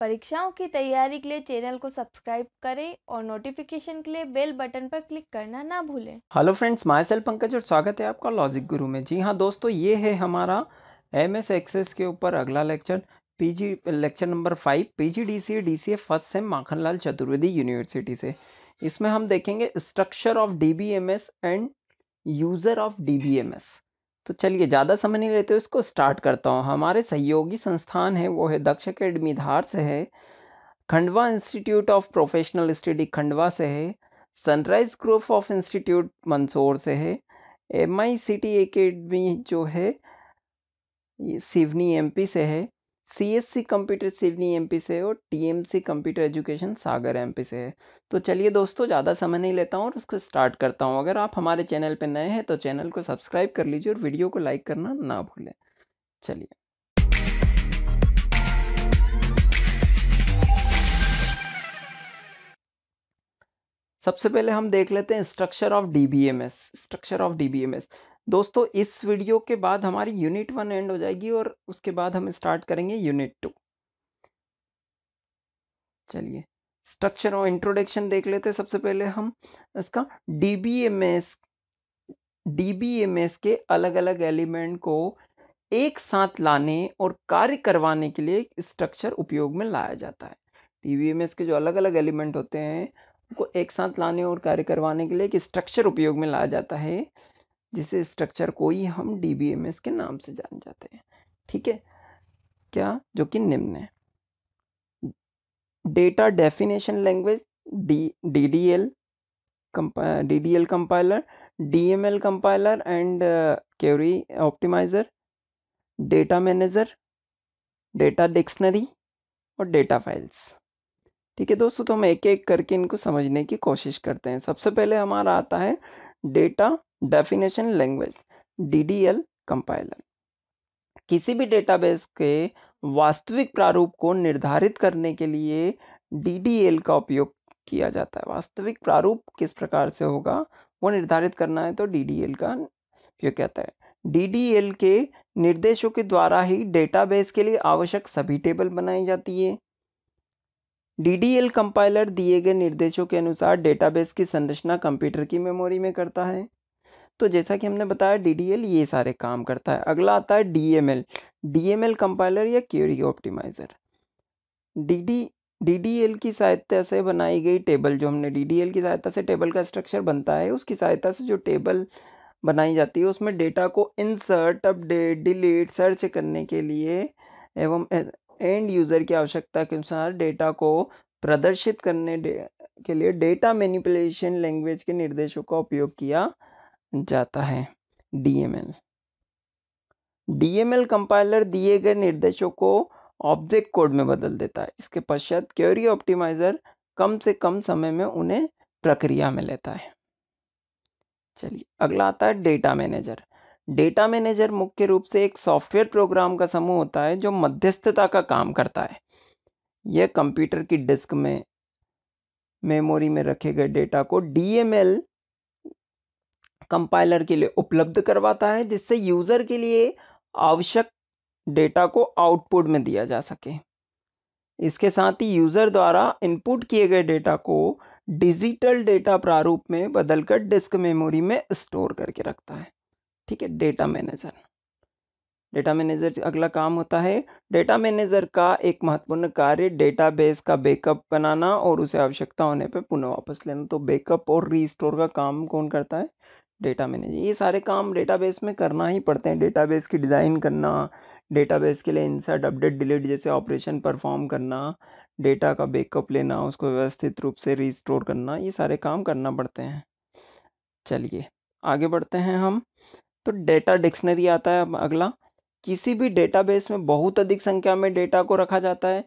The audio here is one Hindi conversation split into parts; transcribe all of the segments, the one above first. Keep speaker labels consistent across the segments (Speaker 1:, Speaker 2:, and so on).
Speaker 1: परीक्षाओं की तैयारी के लिए चैनल को सब्सक्राइब करें और नोटिफिकेशन के लिए बेल बटन पर क्लिक करना ना भूलें hello friends myself Pankaj और स्वागत है आपका लॉजिक गुरु में जी हाँ दोस्तों ये है हमारा एम एस एक्सेस के ऊपर अगला lecture PG lecture number five P G D C D C A first sem Makhanlal Chaturvedi university से इसमें हम देखेंगे structure of D B M S and user of D B M S तो चलिए ज़्यादा समय नहीं लेते इसको स्टार्ट करता हूँ हमारे सहयोगी संस्थान है वो है दक्ष अकेडमी धार से है Khandwa institute of professional study Khandwa से है Sunrise group of institute Mandsaur से है M I C T academy जो है सिवनी एमपी से है C S C computer Seoni M से और T M C computer education Sagar M से है तो चलिए दोस्तों ज़्यादा समय नहीं लेता हूँ और उसको स्टार्ट करता हूँ अगर आप हमारे चैनल पर नए हैं तो चैनल को सब्सक्राइब कर लीजिए और वीडियो को लाइक करना ना भूलें चलिए सबसे पहले हम देख लेते हैं structure of D B M S structure of D B M S दोस्तों इस वीडियो के बाद हमारी यूनिट वन एंड हो जाएगी और उसके बाद हम स्टार्ट करेंगे यूनिट टू चलिए स्ट्रक्चर और इंट्रोडक्शन देख लेते हैं सबसे पहले हम इसका डी बी एम एस के अलग अलग एलिमेंट को एक साथ लाने और कार्य करवाने के लिए स्ट्रक्चर उपयोग में लाया जाता है डीबीएमएस के जो अलग अलग एलिमेंट होते हैं उनको एक साथ लाने और कार्य करवाने के लिए एक स्ट्रक्चर उपयोग में लाया जाता है जिसे स्ट्रक्चर को ही हम डी बी एम एस के नाम से जान जाते हैं ठीक है क्या जो कि निम्न है data definition language D D D L D D L compiler D M L compiler and query optimizer data manager data dictionary और डेटा फाइल्स ठीक है दोस्तों तो हम एक एक करके इनको समझने की कोशिश करते हैं सबसे पहले हमारा आता है data definition language D compiler किसी भी डेटाबेस के वास्तविक प्रारूप को निर्धारित करने के लिए डी का उपयोग किया जाता है वास्तविक प्रारूप किस प्रकार से होगा वो निर्धारित करना है तो एल का उपयोग कहता है एल के निर्देशों के द्वारा ही डेटाबेस के लिए आवश्यक सभी टेबल बनाई जाती है डी डी एल कंपाइलर दिए गए निर्देशों के अनुसार डेटाबेस की संरचना कंप्यूटर की मेमोरी में करता है तो जैसा कि हमने बताया डी ये सारे काम करता है अगला आता है D M L D M L compiler या query optimizer D D D D L की सहायता से बनाई गई टेबल जो हमने डी डी एल की सहायता से टेबल का स्ट्रक्चर बनता है उसकी सहायता से जो टेबल बनाई जाती है उसमें डेटा को इंसर्ट अपडेट डिलीट सर्च करने के लिए एवं एंड यूज़र की आवश्यकता के अनुसार डेटा को प्रदर्शित करने के लिए डेटा मैनिपुलेशन लैंग्वेज के निर्देशों का उपयोग किया जाता है डीएमएल डीएमएल कंपाइलर दिए गए निर्देशों को ऑब्जेक्ट कोड में बदल देता है इसके पश्चात क्योरी ऑप्टिमाइजर कम से कम समय में उन्हें प्रक्रिया में लेता है चलिए अगला आता है डेटा मैनेजर डेटा मैनेजर मुख्य रूप से एक सॉफ्टवेयर प्रोग्राम का समूह होता है जो मध्यस्थता का काम करता है यह कंप्यूटर की डिस्क में मेमोरी में रखे गए डेटा को डीएमएल कंपाइलर के लिए उपलब्ध करवाता है जिससे यूज़र के लिए आवश्यक डेटा को आउटपुट में दिया जा सके इसके साथ ही यूज़र द्वारा इनपुट किए गए डेटा को डिजिटल डेटा प्रारूप में बदलकर डिस्क मेमोरी में स्टोर करके रखता है ठीक है डेटा मैनेजर डेटा मैनेजर अगला काम होता है डेटा मैनेजर का एक महत्वपूर्ण कार्य डेटाबेस का बैकअप बनाना और उसे आवश्यकता होने पर पुनः वापस लेना तो बैकअप और रीस्टोर का काम कौन करता है डेटा मैनेज ये सारे काम डेटाबेस में करना ही पड़ते हैं डेटाबेस की डिज़ाइन करना डेटाबेस के लिए इंसर्ट अपडेट डिलीट जैसे ऑपरेशन परफॉर्म करना डेटा का बैकअप लेना उसको व्यवस्थित रूप से रिस्टोर करना ये सारे काम करना पड़ते हैं चलिए आगे बढ़ते हैं हम तो डेटा डिक्शनरी आता है अब अगला किसी भी डेटाबेस में बहुत अधिक संख्या में डेटा को रखा जाता है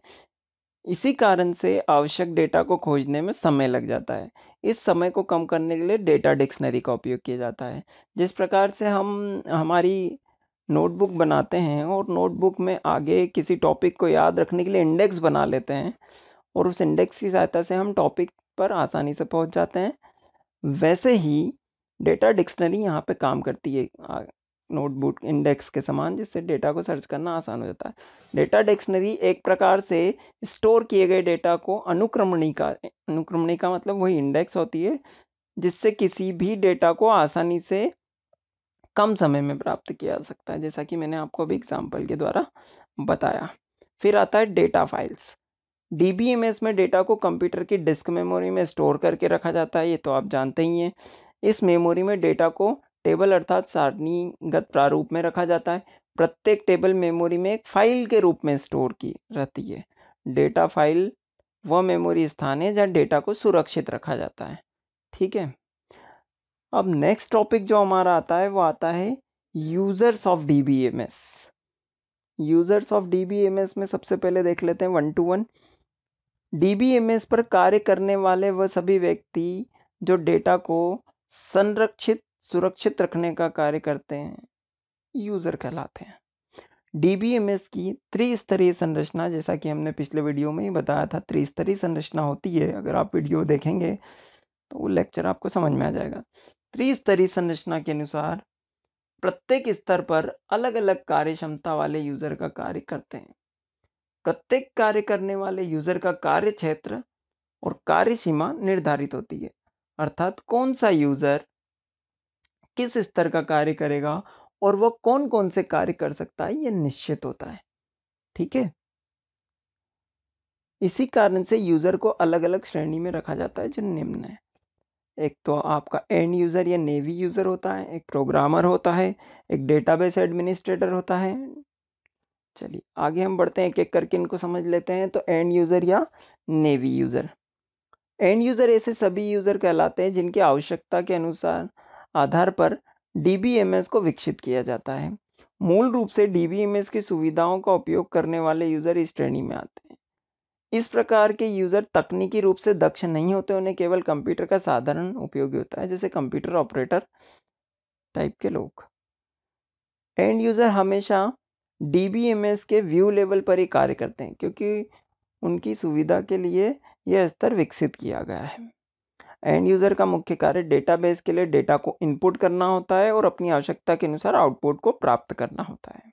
Speaker 1: इसी कारण से आवश्यक डेटा को खोजने में समय लग जाता है इस समय को कम करने के लिए डेटा डिक्शनरी का उपयोग किया जाता है जिस प्रकार से हम हमारी नोटबुक बनाते हैं और नोटबुक में आगे किसी टॉपिक को याद रखने के लिए इंडेक्स बना लेते हैं और उस इंडेक्स की सहायता से हम टॉपिक पर आसानी से पहुंच जाते हैं वैसे ही डेटा डिक्शनरी यहाँ पे काम करती है नोटबुक इंडेक्स के समान जिससे डेटा को सर्च करना आसान हो जाता है डेटा डिक्शनरी एक प्रकार से स्टोर किए गए डेटा को अनुक्रमणिका अनुक्रमणिका मतलब वही इंडेक्स होती है जिससे किसी भी डेटा को आसानी से कम समय में प्राप्त किया जा सकता है जैसा कि मैंने आपको अभी एग्जाम्पल के द्वारा बताया फिर आता है डेटा फाइल्स डी में डेटा को कंप्यूटर की डिस्क मेमोरी में स्टोर करके रखा जाता है ये तो आप जानते ही हैं इस मेमोरी में डेटा को टेबल अर्थात सारणीगत प्रारूप में रखा जाता है प्रत्येक टेबल मेमोरी में एक फाइल के रूप में स्टोर की रहती है डेटा फाइल वह मेमोरी स्थान है जहाँ डेटा को सुरक्षित रखा जाता है ठीक है अब नेक्स्ट टॉपिक जो हमारा आता है वो आता है users of D B M S users of D B M S में सबसे पहले देख लेते हैं one to one D B M S पर कार्य करने वाले वह सभी व्यक्ति जो डेटा को संरक्षित सुरक्षित रखने का कार्य करते हैं यूज़र कहलाते हैं डीबीएमएस की त्रिस्तरीय संरचना जैसा कि हमने पिछले वीडियो में ही बताया था त्रिस्तरीय संरचना होती है अगर आप वीडियो देखेंगे तो वो लेक्चर आपको समझ में आ जाएगा त्रिस्तरीय संरचना के अनुसार प्रत्येक स्तर पर अलग अलग कार्य क्षमता वाले यूज़र का कार्य करते हैं प्रत्येक कार्य करने वाले यूज़र का कार्य क्षेत्र और कार्य सीमा निर्धारित होती है अर्थात कौन सा यूज़र किस स्तर का कार्य करेगा और वह कौन कौन से कार्य कर सकता है यह निश्चित होता है ठीक है इसी कारण से यूज़र को अलग अलग श्रेणी में रखा जाता है जो निम्न है एक तो आपका एंड यूज़र या नेवी यूज़र होता है एक प्रोग्रामर होता है एक डेटाबेस एडमिनिस्ट्रेटर होता है चलिए आगे हम बढ़ते हैं एक एक करके इनको समझ लेते हैं तो एंड यूज़र या नेवी यूज़र एंड यूज़र ऐसे सभी यूज़र कहलाते हैं जिनकी आवश्यकता के अनुसार आधार पर डी को विकसित किया जाता है मूल रूप से डी की सुविधाओं का उपयोग करने वाले यूज़र इस श्रेणी में आते हैं इस प्रकार के यूज़र तकनीकी रूप से दक्ष नहीं होते उन्हें केवल कंप्यूटर का साधारण उपयोगी होता है जैसे कंप्यूटर ऑपरेटर टाइप के लोग एंड यूज़र हमेशा डी के व्यू लेवल पर ही कार्य करते हैं क्योंकि उनकी सुविधा के लिए यह स्तर विकसित किया गया है एंड यूज़र का मुख्य कार्य डेटाबेस के लिए डेटा को इनपुट करना होता है और अपनी आवश्यकता के अनुसार आउटपुट को प्राप्त करना होता है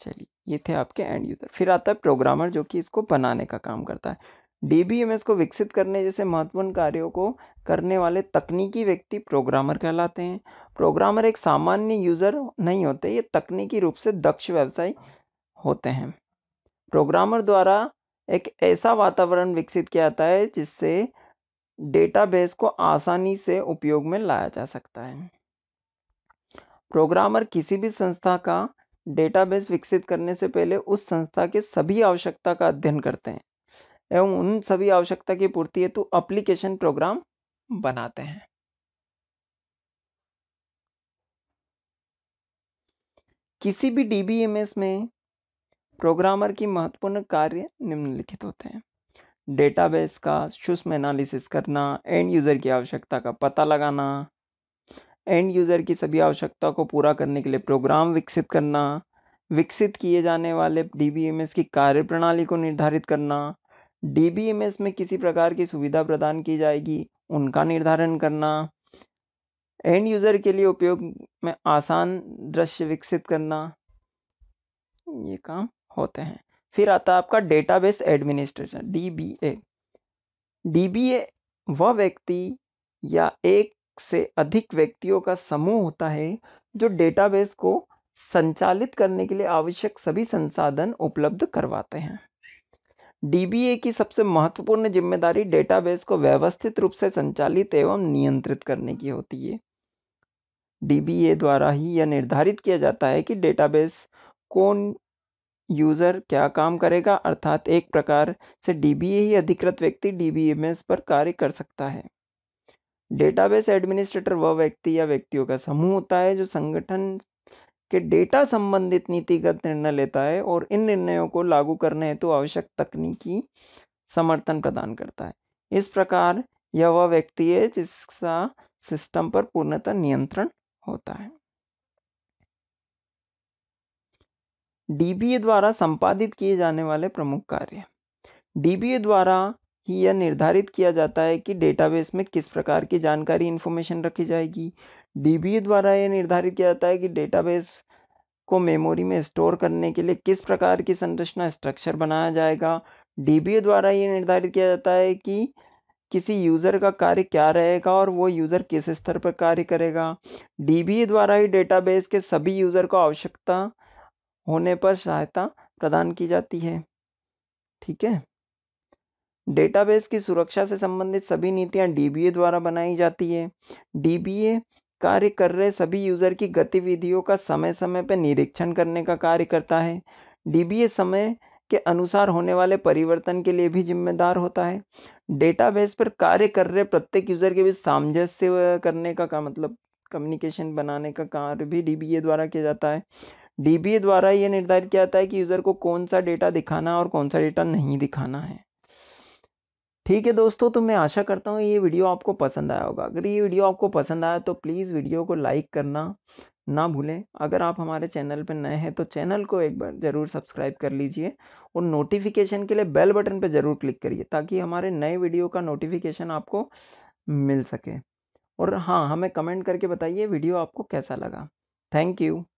Speaker 1: चलिए ये थे आपके एंड यूज़र फिर आता है प्रोग्रामर जो कि इसको बनाने का काम करता है डी को विकसित करने जैसे महत्वपूर्ण कार्यों को करने वाले तकनीकी व्यक्ति प्रोग्रामर कहलाते हैं प्रोग्रामर एक सामान्य यूज़र नहीं होते ये तकनीकी रूप से दक्ष व्यवसायी होते हैं प्रोग्रामर द्वारा एक ऐसा वातावरण विकसित किया जाता है जिससे डेटाबेस को आसानी से उपयोग में लाया जा सकता है प्रोग्रामर किसी भी संस्था का डेटाबेस विकसित करने से पहले उस संस्था के सभी आवश्यकता का अध्ययन करते हैं एवं उन सभी आवश्यकता की पूर्ति हेतु अप्लीकेशन प्रोग्राम बनाते हैं किसी भी डी में प्रोग्रामर की महत्वपूर्ण कार्य निम्नलिखित होते हैं डेटाबेस का सूक्ष्म एनालिसिस करना एंड यूज़र की आवश्यकता का पता लगाना एंड यूज़र की सभी आवश्यकता को पूरा करने के लिए प्रोग्राम विकसित करना विकसित किए जाने वाले डी की कार्यप्रणाली को निर्धारित करना डी में किसी प्रकार की सुविधा प्रदान की जाएगी उनका निर्धारण करना एंड यूज़र के लिए उपयोग में आसान दृश्य विकसित करना ये काम होते हैं फिर आता है आपका database administration D B A D B A वह व्यक्ति या एक से अधिक व्यक्तियों का समूह होता है जो डेटाबेस को संचालित करने के लिए आवश्यक सभी संसाधन उपलब्ध करवाते हैं डीबीए की सबसे महत्वपूर्ण जिम्मेदारी डेटाबेस को व्यवस्थित रूप से संचालित एवं नियंत्रित करने की होती है डीबीए द्वारा ही यह निर्धारित किया जाता है कि डेटाबेस कौन यूज़र क्या काम करेगा अर्थात एक प्रकार से डी ही अधिकृत व्यक्ति डी बी पर कार्य कर सकता है डेटाबेस एडमिनिस्ट्रेटर वह व्यक्ति या व्यक्तियों का समूह होता है जो संगठन के डेटा संबंधित नीतिगत निर्णय लेता है और इन निर्णयों को लागू करने हेतु तो आवश्यक तकनीकी समर्थन प्रदान करता है इस प्रकार यह वह व्यक्ति है जिसका सिस्टम पर पूर्णतः नियंत्रण होता है डीबीए द्वारा संपादित किए जाने वाले प्रमुख कार्य डीबीए द्वारा ही यह निर्धारित किया जाता है कि डेटाबेस में किस प्रकार की जानकारी इन्फॉर्मेशन रखी जाएगी डीबीए द्वारा यह निर्धारित किया जाता है कि डेटाबेस को मेमोरी में स्टोर करने के लिए किस प्रकार की संरचना स्ट्रक्चर बनाया जाएगा डीबीए द्वारा ये निर्धारित किया जाता है कि किसी यूज़र का कार्य क्या रहेगा और वो यूज़र किस स्तर पर कार्य करेगा डीबीए द्वारा ही डेटाबेस के सभी यूज़र को आवश्यकता होने पर सहायता प्रदान की जाती है ठीक है डेटाबेस की सुरक्षा से संबंधित सभी नीतियां डीबीए द्वारा बनाई जाती है डीबीए कार्य कर रहे सभी यूज़र की गतिविधियों का समय समय पर निरीक्षण करने का कार्य करता है डीबीए समय के अनुसार होने वाले परिवर्तन के लिए भी जिम्मेदार होता है डेटाबेस पर कार्य कर रहे प्रत्येक यूज़र के बीच सामंजस्य करने का, का मतलब कम्युनिकेशन बनाने का कार्य भी डीबीए द्वारा किया जाता है डी द्वारा ये निर्धारित किया जाता है कि यूज़र को कौन सा डेटा दिखाना और कौन सा डेटा नहीं दिखाना है ठीक है दोस्तों तो मैं आशा करता हूँ ये वीडियो आपको पसंद आया होगा अगर ये वीडियो आपको पसंद आया तो प्लीज़ वीडियो को लाइक करना ना भूलें अगर आप हमारे चैनल पर नए हैं तो चैनल को एक बार ज़रूर सब्सक्राइब कर लीजिए और नोटिफिकेशन के लिए बेल बटन पर ज़रूर क्लिक करिए ताकि हमारे नए वीडियो का नोटिफिकेशन आपको मिल सके और हाँ हमें कमेंट करके बताइए वीडियो आपको कैसा लगा थैंक यू